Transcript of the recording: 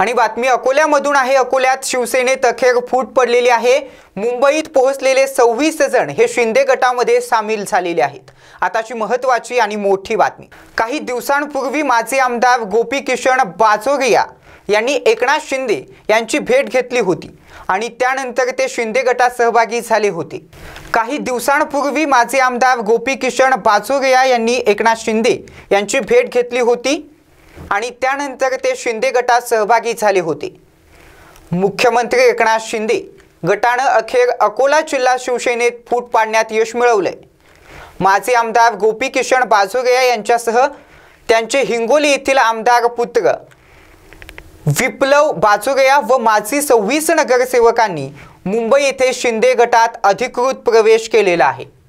आणि बातमी अकोल्यामधून आहे अकोल्यात शिवसेनेत अखेर फूट पडलेली आहे मुंबईत पोहोचलेले सव्वीस जण हे शिंदे गटामध्ये सामील झालेले आहेत आताची महत्वाची आणि मोठी बातमी काही दिवसांपूर्वी माझे आमदार गोपी किशन बाजोरिया यांनी एकनाथ शिंदे यांची भेट घेतली होती आणि त्यानंतर ते शिंदे गटात सहभागी झाले होते काही दिवसांपूर्वी माझे आमदार गोपी किशन बाजोरिया यांनी एकनाथ शिंदे यांची भेट घेतली होती आणि त्यानंतर ते शिंदे गटात सहभागी झाले होते मुख्यमंत्री एकनाथ शिंदे गटानं अखेर अकोला जिल्हा शिवसेनेत फूट पाडण्यात यश मिळवलंय माजी आमदार गोपी किशन बाजोरिया यांच्यासह त्यांचे हिंगोली येथील आमदार पुत्र विप्लव बाजोरिया व माजी सव्वीस नगरसेवकांनी मुंबई येथे शिंदे गटात अधिकृत प्रवेश केलेला आहे